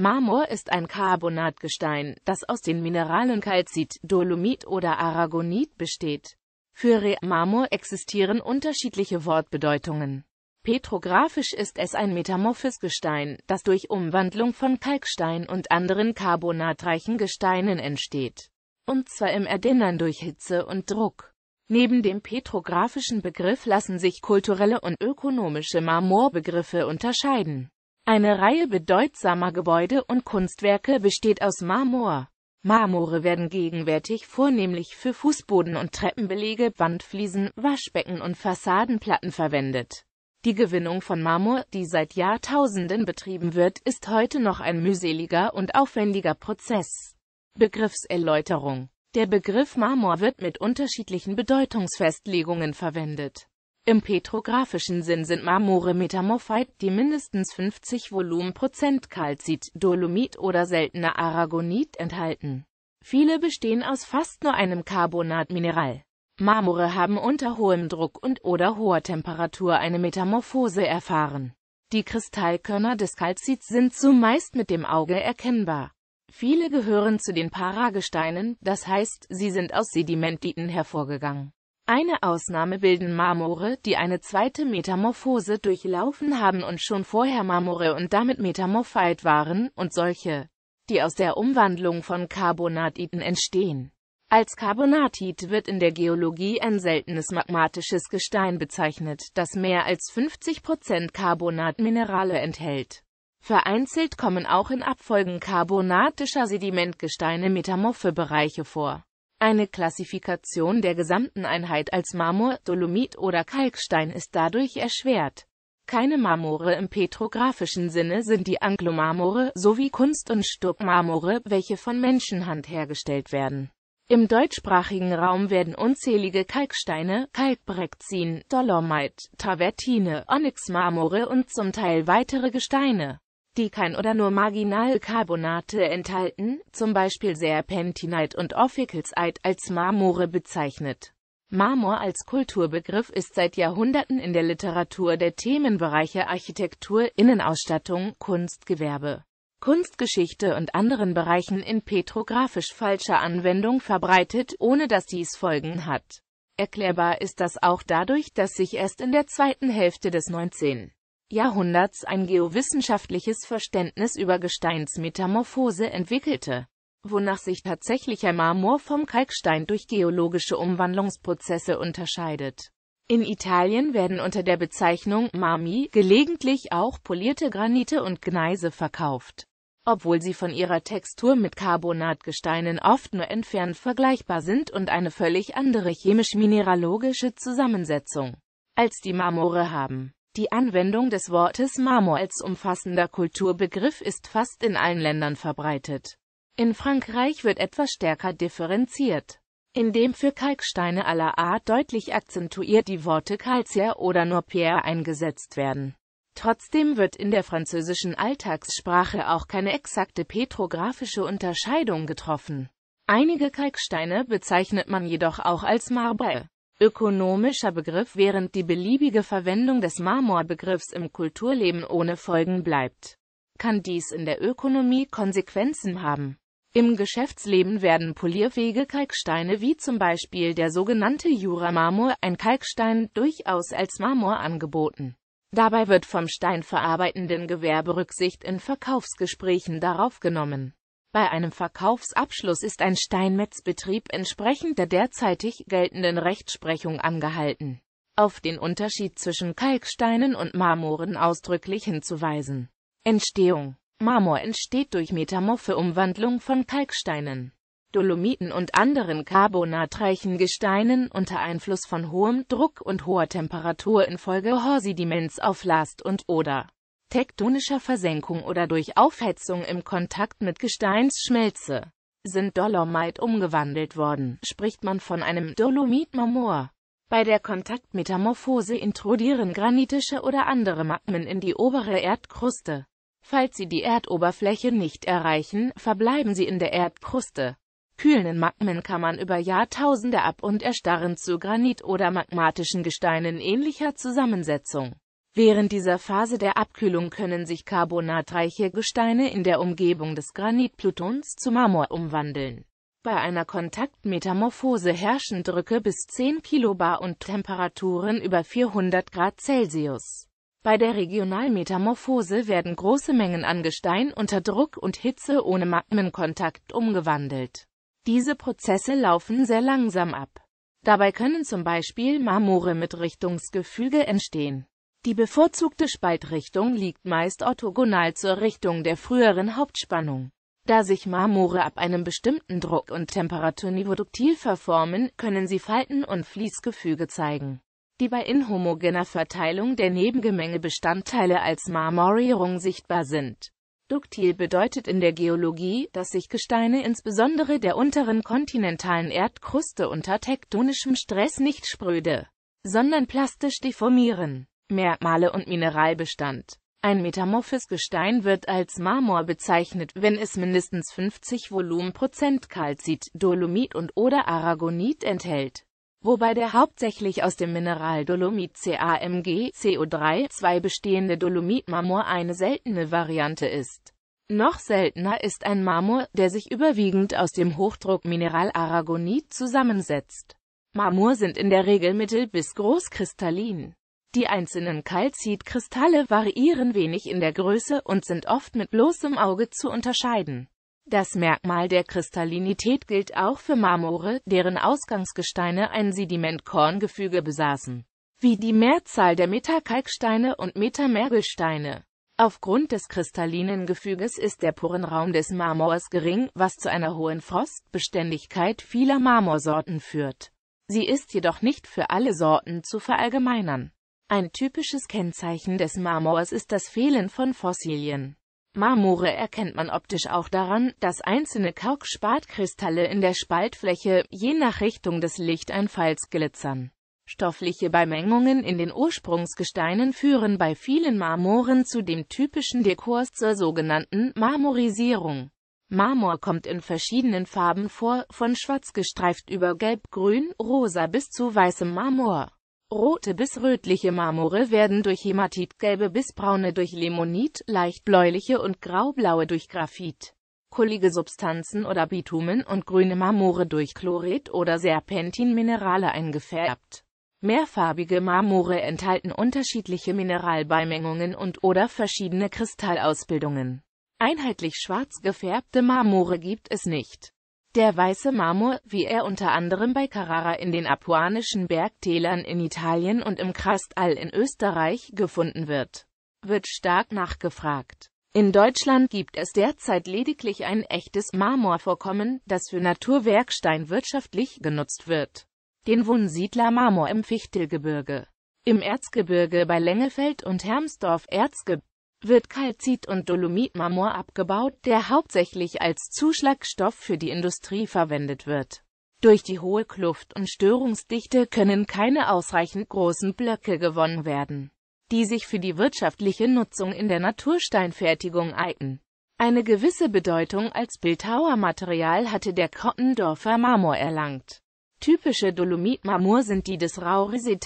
Marmor ist ein Karbonatgestein, das aus den Mineralen Calcit, Dolomit oder Aragonit besteht. Für Re Marmor existieren unterschiedliche Wortbedeutungen. Petrographisch ist es ein metamorphes Gestein, das durch Umwandlung von Kalkstein und anderen carbonatreichen Gesteinen entsteht. Und zwar im Erdinnern durch Hitze und Druck. Neben dem petrographischen Begriff lassen sich kulturelle und ökonomische Marmorbegriffe unterscheiden. Eine Reihe bedeutsamer Gebäude und Kunstwerke besteht aus Marmor. Marmore werden gegenwärtig vornehmlich für Fußboden- und Treppenbelege, Wandfliesen, Waschbecken und Fassadenplatten verwendet. Die Gewinnung von Marmor, die seit Jahrtausenden betrieben wird, ist heute noch ein mühseliger und aufwendiger Prozess. Begriffserläuterung Der Begriff Marmor wird mit unterschiedlichen Bedeutungsfestlegungen verwendet. Im petrographischen Sinn sind Marmore Metamorphite, die mindestens 50 Volumenprozent Calcit, Dolomit oder seltener Aragonit enthalten. Viele bestehen aus fast nur einem Carbonatmineral. Marmore haben unter hohem Druck und oder hoher Temperatur eine Metamorphose erfahren. Die Kristallkörner des Calcits sind zumeist mit dem Auge erkennbar. Viele gehören zu den Paragesteinen, das heißt, sie sind aus Sedimenditen hervorgegangen. Eine Ausnahme bilden Marmore, die eine zweite Metamorphose durchlaufen haben und schon vorher Marmore und damit metamorpheit waren, und solche, die aus der Umwandlung von Carbonatiten entstehen. Als Carbonatit wird in der Geologie ein seltenes magmatisches Gestein bezeichnet, das mehr als 50% Prozent Carbonatminerale enthält. Vereinzelt kommen auch in Abfolgen carbonatischer Sedimentgesteine metamorphe Bereiche vor. Eine Klassifikation der gesamten Einheit als Marmor, Dolomit oder Kalkstein ist dadurch erschwert. Keine Marmore im petrographischen Sinne sind die Anglomarmore sowie Kunst- und Stuckmarmore, welche von Menschenhand hergestellt werden. Im deutschsprachigen Raum werden unzählige Kalksteine, Kalkbrekzin, Dolomite, Travertine, Onyxmarmore und zum Teil weitere Gesteine die kein oder nur marginal Carbonate enthalten, zum Beispiel Serpentinite und Ophiclesite als Marmore bezeichnet. Marmor als Kulturbegriff ist seit Jahrhunderten in der Literatur der Themenbereiche Architektur, Innenausstattung, Kunstgewerbe, Kunstgeschichte und anderen Bereichen in petrographisch falscher Anwendung verbreitet, ohne dass dies Folgen hat. Erklärbar ist das auch dadurch, dass sich erst in der zweiten Hälfte des 19. Jahrhunderts ein geowissenschaftliches Verständnis über Gesteinsmetamorphose entwickelte, wonach sich tatsächlicher Marmor vom Kalkstein durch geologische Umwandlungsprozesse unterscheidet. In Italien werden unter der Bezeichnung Marmi gelegentlich auch polierte Granite und Gneise verkauft, obwohl sie von ihrer Textur mit Carbonatgesteinen oft nur entfernt vergleichbar sind und eine völlig andere chemisch-mineralogische Zusammensetzung als die Marmore haben. Die Anwendung des Wortes Marmor als umfassender Kulturbegriff ist fast in allen Ländern verbreitet. In Frankreich wird etwas stärker differenziert, indem für Kalksteine aller Art deutlich akzentuiert die Worte Calcier oder nur Pierre eingesetzt werden. Trotzdem wird in der französischen Alltagssprache auch keine exakte petrographische Unterscheidung getroffen. Einige Kalksteine bezeichnet man jedoch auch als Marbre ökonomischer Begriff, während die beliebige Verwendung des Marmorbegriffs im Kulturleben ohne Folgen bleibt. Kann dies in der Ökonomie Konsequenzen haben? Im Geschäftsleben werden polierfähige Kalksteine wie zum Beispiel der sogenannte Jura-Marmor, ein Kalkstein, durchaus als Marmor angeboten. Dabei wird vom steinverarbeitenden Gewerbe Rücksicht in Verkaufsgesprächen darauf genommen. Bei einem Verkaufsabschluss ist ein Steinmetzbetrieb entsprechend der derzeitig geltenden Rechtsprechung angehalten, auf den Unterschied zwischen Kalksteinen und Marmoren ausdrücklich hinzuweisen. Entstehung Marmor entsteht durch metamorphe Umwandlung von Kalksteinen, Dolomiten und anderen carbonatreichen Gesteinen unter Einfluss von hohem Druck und hoher Temperatur infolge Horsidiments auf Last und oder tektonischer Versenkung oder durch Aufhetzung im Kontakt mit Gesteinsschmelze sind Dolomit umgewandelt worden, spricht man von einem Dolomitmarmor. Bei der Kontaktmetamorphose intrudieren granitische oder andere Magmen in die obere Erdkruste. Falls sie die Erdoberfläche nicht erreichen, verbleiben sie in der Erdkruste. Kühlenden Magmen kann man über Jahrtausende ab und erstarren zu Granit oder magmatischen Gesteinen ähnlicher Zusammensetzung. Während dieser Phase der Abkühlung können sich carbonatreiche Gesteine in der Umgebung des Granitplutons zu Marmor umwandeln. Bei einer Kontaktmetamorphose herrschen Drücke bis 10 Kilobar und Temperaturen über 400 Grad Celsius. Bei der Regionalmetamorphose werden große Mengen an Gestein unter Druck und Hitze ohne Magmenkontakt umgewandelt. Diese Prozesse laufen sehr langsam ab. Dabei können zum Beispiel Marmore mit Richtungsgefüge entstehen. Die bevorzugte Spaltrichtung liegt meist orthogonal zur Richtung der früheren Hauptspannung. Da sich Marmore ab einem bestimmten Druck- und Temperaturniveau duktil verformen, können sie Falten und Fließgefüge zeigen. Die bei inhomogener Verteilung der Nebengemenge-Bestandteile als Marmorierung sichtbar sind. Duktil bedeutet in der Geologie, dass sich Gesteine insbesondere der unteren kontinentalen Erdkruste unter tektonischem Stress nicht spröde, sondern plastisch deformieren. Merkmale und Mineralbestand ein metamorphes Gestein wird als Marmor bezeichnet, wenn es mindestens 50 Volumenprozent Kalzit, Dolomit und oder Aragonit enthält, wobei der hauptsächlich aus dem Mineral Dolomit CAMG CO3 2 bestehende Dolomitmarmor eine seltene Variante ist. Noch seltener ist ein Marmor, der sich überwiegend aus dem Hochdruckmineral Aragonit zusammensetzt. Marmor sind in der Regel mittel- bis großkristallin. Die einzelnen Calcitkristalle variieren wenig in der Größe und sind oft mit bloßem Auge zu unterscheiden. Das Merkmal der Kristallinität gilt auch für Marmore, deren Ausgangsgesteine ein Sedimentkorngefüge besaßen, wie die Mehrzahl der Metakalksteine und Metamergelsteine. Aufgrund des kristallinen Gefüges ist der Porenraum des Marmors gering, was zu einer hohen Frostbeständigkeit vieler Marmorsorten führt. Sie ist jedoch nicht für alle Sorten zu verallgemeinern. Ein typisches Kennzeichen des Marmors ist das Fehlen von Fossilien. Marmore erkennt man optisch auch daran, dass einzelne Kalkspatkristalle in der Spaltfläche, je nach Richtung des Lichteinfalls, glitzern. Stoffliche Beimengungen in den Ursprungsgesteinen führen bei vielen Marmoren zu dem typischen Dekors zur sogenannten Marmorisierung. Marmor kommt in verschiedenen Farben vor, von schwarz gestreift über gelb-grün, rosa bis zu weißem Marmor. Rote bis rötliche Marmore werden durch Hämatit, gelbe bis braune durch Limonit, leicht bläuliche und graublaue durch Graphit, kullige Substanzen oder Bitumen und grüne Marmore durch Chlorid oder Serpentinminerale eingefärbt. Mehrfarbige Marmore enthalten unterschiedliche Mineralbeimengungen und oder verschiedene Kristallausbildungen. Einheitlich schwarz gefärbte Marmore gibt es nicht. Der weiße Marmor, wie er unter anderem bei Carrara in den Apuanischen Bergtälern in Italien und im Krastall in Österreich gefunden wird, wird stark nachgefragt. In Deutschland gibt es derzeit lediglich ein echtes Marmorvorkommen, das für Naturwerkstein wirtschaftlich genutzt wird. Den Wunsiedler Marmor im Fichtelgebirge. Im Erzgebirge bei Lengefeld und Hermsdorf Erzgebirge wird Kalzit und Dolomitmarmor abgebaut, der hauptsächlich als Zuschlagstoff für die Industrie verwendet wird. Durch die hohe Kluft und Störungsdichte können keine ausreichend großen Blöcke gewonnen werden, die sich für die wirtschaftliche Nutzung in der Natursteinfertigung eignen. Eine gewisse Bedeutung als Bildhauermaterial hatte der Kottendorfer Marmor erlangt. Typische Dolomitmarmor sind die des raurisee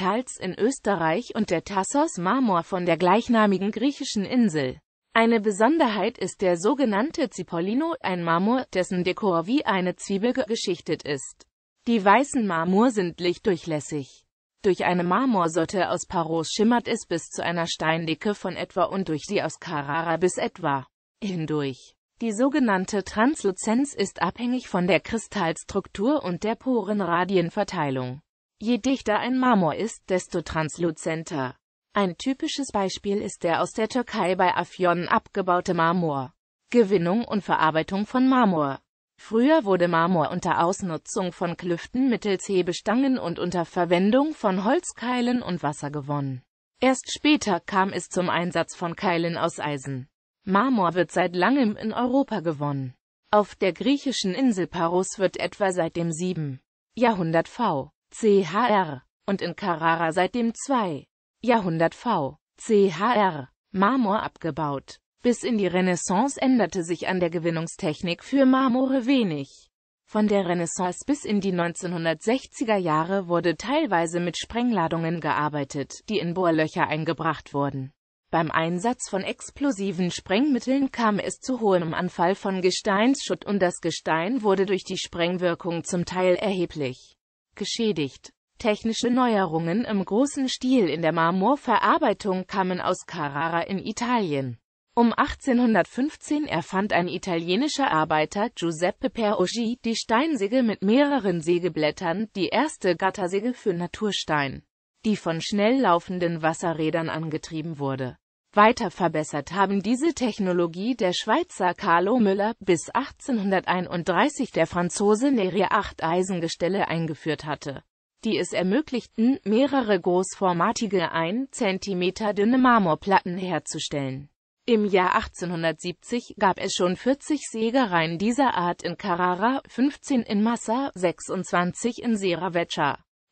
in Österreich und der Tassos-Marmor von der gleichnamigen griechischen Insel. Eine Besonderheit ist der sogenannte Cipollino, ein Marmor, dessen Dekor wie eine Zwiebel geschichtet ist. Die weißen Marmor sind lichtdurchlässig. Durch eine Marmorsorte aus Paros schimmert es bis zu einer Steindicke von etwa und durch die aus Carrara bis etwa hindurch. Die sogenannte Transluzenz ist abhängig von der Kristallstruktur und der poren Radienverteilung. Je dichter ein Marmor ist, desto transluzenter. Ein typisches Beispiel ist der aus der Türkei bei Afyon abgebaute Marmor. Gewinnung und Verarbeitung von Marmor. Früher wurde Marmor unter Ausnutzung von Klüften mittels Hebestangen und unter Verwendung von Holzkeilen und Wasser gewonnen. Erst später kam es zum Einsatz von Keilen aus Eisen. Marmor wird seit langem in Europa gewonnen. Auf der griechischen Insel Paros wird etwa seit dem 7. Jahrhundert v. CHR und in Carrara seit dem 2. Jahrhundert v. CHR Marmor abgebaut. Bis in die Renaissance änderte sich an der Gewinnungstechnik für Marmore wenig. Von der Renaissance bis in die 1960er Jahre wurde teilweise mit Sprengladungen gearbeitet, die in Bohrlöcher eingebracht wurden. Beim Einsatz von explosiven Sprengmitteln kam es zu hohem Anfall von Gesteinsschutt und das Gestein wurde durch die Sprengwirkung zum Teil erheblich geschädigt. Technische Neuerungen im großen Stil in der Marmorverarbeitung kamen aus Carrara in Italien. Um 1815 erfand ein italienischer Arbeiter Giuseppe Perugi die Steinsäge mit mehreren Sägeblättern, die erste Gattersäge für Naturstein, die von schnell laufenden Wasserrädern angetrieben wurde. Weiter verbessert haben diese Technologie der Schweizer Carlo Müller, bis 1831 der Franzose Neria 8 Eisengestelle eingeführt hatte, die es ermöglichten, mehrere großformatige 1 cm dünne Marmorplatten herzustellen. Im Jahr 1870 gab es schon 40 Sägereien dieser Art in Carrara, 15 in Massa, 26 in Serra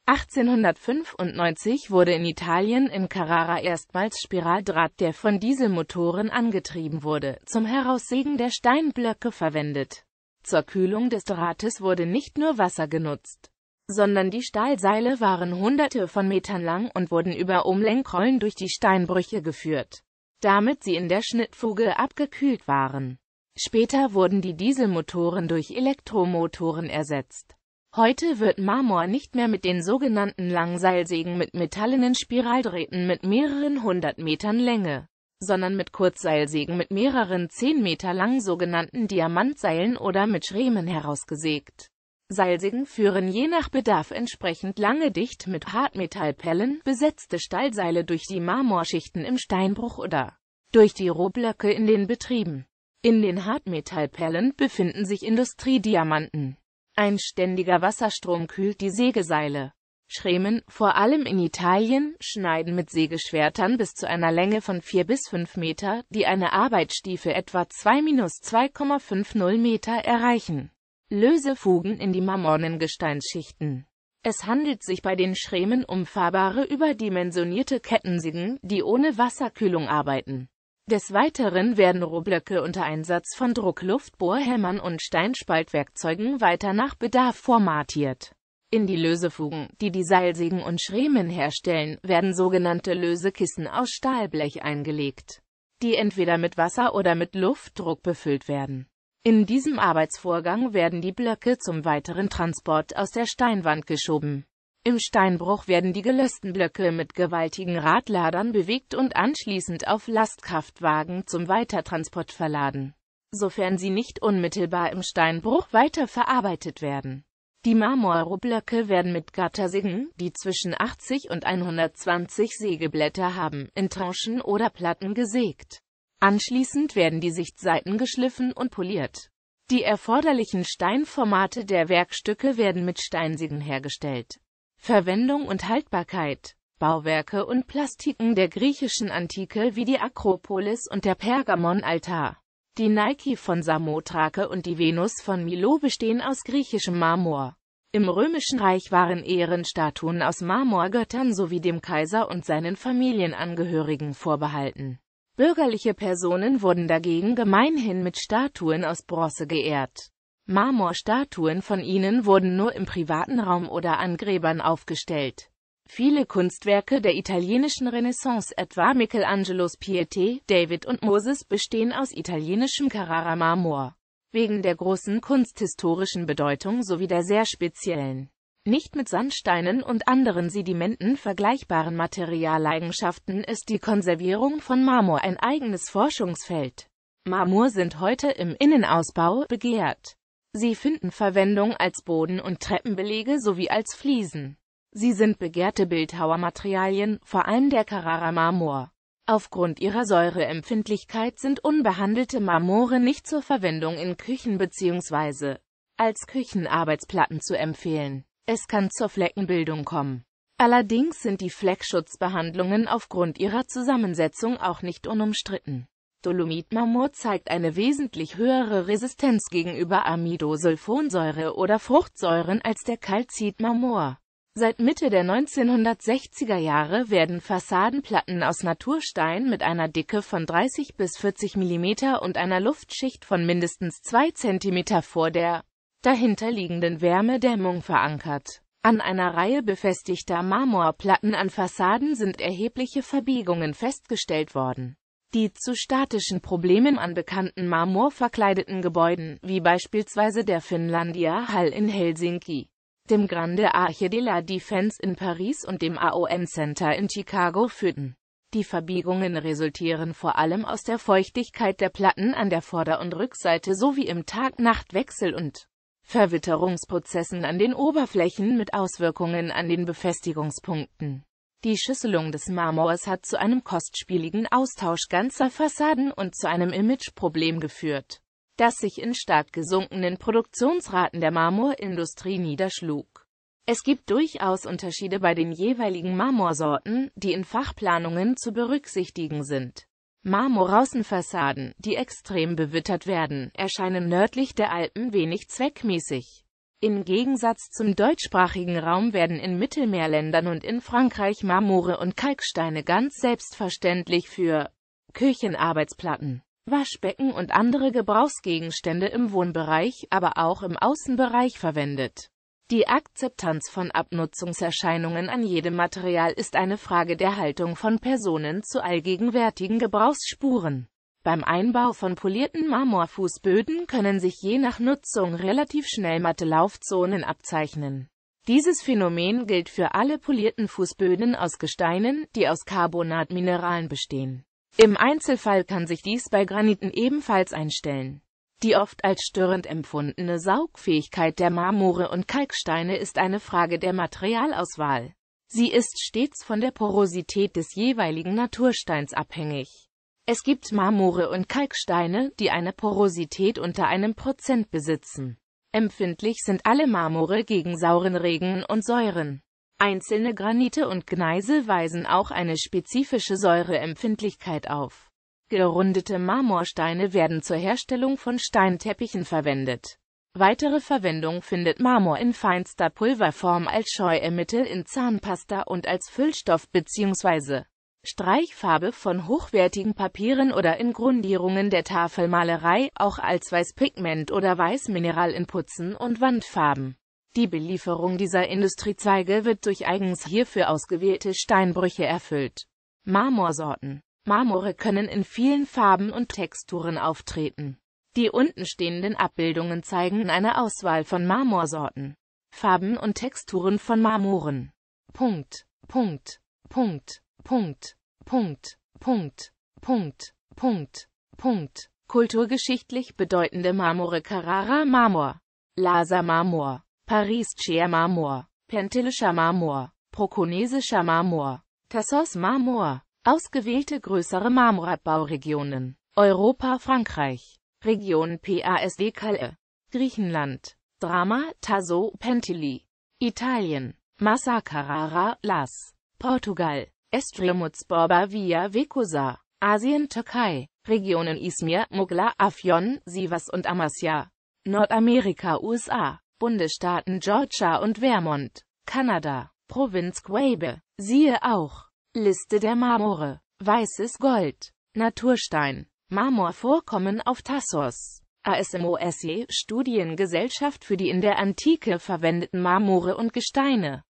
1895 wurde in Italien in Carrara erstmals Spiraldraht, der von Dieselmotoren angetrieben wurde, zum Heraussägen der Steinblöcke verwendet. Zur Kühlung des Drahtes wurde nicht nur Wasser genutzt, sondern die Stahlseile waren hunderte von Metern lang und wurden über Umlenkrollen durch die Steinbrüche geführt, damit sie in der Schnittfuge abgekühlt waren. Später wurden die Dieselmotoren durch Elektromotoren ersetzt. Heute wird Marmor nicht mehr mit den sogenannten Langseilsägen mit metallenen Spiraldrähten mit mehreren hundert Metern Länge, sondern mit Kurzseilsägen mit mehreren zehn Meter langen sogenannten Diamantseilen oder mit Schremen herausgesägt. Seilsägen führen je nach Bedarf entsprechend lange dicht mit Hartmetallpellen besetzte Stallseile durch die Marmorschichten im Steinbruch oder durch die Rohblöcke in den Betrieben. In den Hartmetallpellen befinden sich Industriediamanten. Ein ständiger Wasserstrom kühlt die Sägeseile. Schremen, vor allem in Italien, schneiden mit Sägeschwertern bis zu einer Länge von 4 bis 5 Meter, die eine Arbeitsstiefe etwa 2-2,50 Meter erreichen. Lösefugen in die marmornen Gesteinsschichten. Es handelt sich bei den Schremen um fahrbare überdimensionierte Kettensägen, die ohne Wasserkühlung arbeiten. Des Weiteren werden Rohblöcke unter Einsatz von Druckluftbohrhämmern und Steinspaltwerkzeugen weiter nach Bedarf formatiert. In die Lösefugen, die die Seilsägen und Schremen herstellen, werden sogenannte Lösekissen aus Stahlblech eingelegt, die entweder mit Wasser oder mit Luftdruck befüllt werden. In diesem Arbeitsvorgang werden die Blöcke zum weiteren Transport aus der Steinwand geschoben. Im Steinbruch werden die gelösten Blöcke mit gewaltigen Radladern bewegt und anschließend auf Lastkraftwagen zum Weitertransport verladen, sofern sie nicht unmittelbar im Steinbruch weiterverarbeitet werden. Die Marmorblöcke werden mit Gattersägen, die zwischen 80 und 120 Sägeblätter haben, in Tranchen oder Platten gesägt. Anschließend werden die Sichtseiten geschliffen und poliert. Die erforderlichen Steinformate der Werkstücke werden mit Steinsägen hergestellt. Verwendung und Haltbarkeit Bauwerke und Plastiken der griechischen Antike wie die Akropolis und der Pergamonaltar. Die Nike von Samothrake und die Venus von Milo bestehen aus griechischem Marmor. Im Römischen Reich waren Ehrenstatuen aus Marmorgöttern sowie dem Kaiser und seinen Familienangehörigen vorbehalten. Bürgerliche Personen wurden dagegen gemeinhin mit Statuen aus Bronze geehrt Marmorstatuen von ihnen wurden nur im privaten Raum oder an Gräbern aufgestellt. Viele Kunstwerke der italienischen Renaissance, etwa Michelangelos Pietà, David und Moses, bestehen aus italienischem Carrara-Marmor. Wegen der großen kunsthistorischen Bedeutung sowie der sehr speziellen, nicht mit Sandsteinen und anderen Sedimenten vergleichbaren Materialeigenschaften ist die Konservierung von Marmor ein eigenes Forschungsfeld. Marmor sind heute im Innenausbau begehrt. Sie finden Verwendung als Boden- und Treppenbelege sowie als Fliesen. Sie sind begehrte Bildhauermaterialien, vor allem der Carrara Marmor. Aufgrund ihrer Säureempfindlichkeit sind unbehandelte Marmore nicht zur Verwendung in Küchen bzw. als Küchenarbeitsplatten zu empfehlen. Es kann zur Fleckenbildung kommen. Allerdings sind die Fleckschutzbehandlungen aufgrund ihrer Zusammensetzung auch nicht unumstritten. Dolomitmarmor zeigt eine wesentlich höhere Resistenz gegenüber Amidosulfonsäure oder Fruchtsäuren als der Calcitmarmor. Seit Mitte der 1960er Jahre werden Fassadenplatten aus Naturstein mit einer Dicke von 30 bis 40 mm und einer Luftschicht von mindestens 2 cm vor der dahinterliegenden Wärmedämmung verankert. An einer Reihe befestigter Marmorplatten an Fassaden sind erhebliche Verbiegungen festgestellt worden die zu statischen Problemen an bekannten marmorverkleideten Gebäuden, wie beispielsweise der Finlandia Hall in Helsinki, dem Grande Arche de la Defense in Paris und dem AON Center in Chicago führten. Die Verbiegungen resultieren vor allem aus der Feuchtigkeit der Platten an der Vorder- und Rückseite sowie im Tag-Nacht-Wechsel und Verwitterungsprozessen an den Oberflächen mit Auswirkungen an den Befestigungspunkten. Die Schüsselung des Marmors hat zu einem kostspieligen Austausch ganzer Fassaden und zu einem Imageproblem geführt, das sich in stark gesunkenen Produktionsraten der Marmorindustrie niederschlug. Es gibt durchaus Unterschiede bei den jeweiligen Marmorsorten, die in Fachplanungen zu berücksichtigen sind. Marmoraußenfassaden, die extrem bewittert werden, erscheinen nördlich der Alpen wenig zweckmäßig. Im Gegensatz zum deutschsprachigen Raum werden in Mittelmeerländern und in Frankreich Marmore und Kalksteine ganz selbstverständlich für Küchenarbeitsplatten, Waschbecken und andere Gebrauchsgegenstände im Wohnbereich, aber auch im Außenbereich verwendet. Die Akzeptanz von Abnutzungserscheinungen an jedem Material ist eine Frage der Haltung von Personen zu allgegenwärtigen Gebrauchsspuren beim Einbau von polierten Marmorfußböden können sich je nach Nutzung relativ schnell matte Laufzonen abzeichnen. Dieses Phänomen gilt für alle polierten Fußböden aus Gesteinen, die aus Carbonatmineralen bestehen. Im Einzelfall kann sich dies bei Graniten ebenfalls einstellen. Die oft als störend empfundene Saugfähigkeit der Marmore und Kalksteine ist eine Frage der Materialauswahl. Sie ist stets von der Porosität des jeweiligen Natursteins abhängig. Es gibt Marmore und Kalksteine, die eine Porosität unter einem Prozent besitzen. Empfindlich sind alle Marmore gegen sauren Regen und Säuren. Einzelne Granite und Gneise weisen auch eine spezifische Säureempfindlichkeit auf. Gerundete Marmorsteine werden zur Herstellung von Steinteppichen verwendet. Weitere Verwendung findet Marmor in feinster Pulverform als Scheuermittel in Zahnpasta und als Füllstoff bzw. Streichfarbe von hochwertigen Papieren oder in Grundierungen der Tafelmalerei, auch als Weißpigment oder Weißmineral in Putzen und Wandfarben. Die Belieferung dieser Industriezweige wird durch eigens hierfür ausgewählte Steinbrüche erfüllt. Marmorsorten Marmore können in vielen Farben und Texturen auftreten. Die untenstehenden Abbildungen zeigen eine Auswahl von Marmorsorten, Farben und Texturen von Marmoren. Punkt, Punkt, Punkt. Punkt, Punkt, Punkt, Punkt, Punkt, Punkt. Kulturgeschichtlich bedeutende Marmore Carrara Marmor, Lhasa Marmor, Paris Parischer Marmor, Pentelischer Marmor, Prokonesischer Marmor, Tassos Marmor. Ausgewählte größere Marmorabbauregionen. Europa, Frankreich. Region PASD Calais. Griechenland. Drama, Tasso, Pentili. Italien. Massa Carrara, Las. Portugal. Estrimots Borbavia Vekosa, Asien Türkei, Regionen Izmir, Mugla, Afyon, Sivas und Amasya, Nordamerika USA, Bundesstaaten Georgia und Vermont, Kanada, Provinz Quabe, siehe auch, Liste der Marmore, weißes Gold, Naturstein, Marmorvorkommen auf Tassos. ASMOSE Studiengesellschaft für die in der Antike verwendeten Marmore und Gesteine.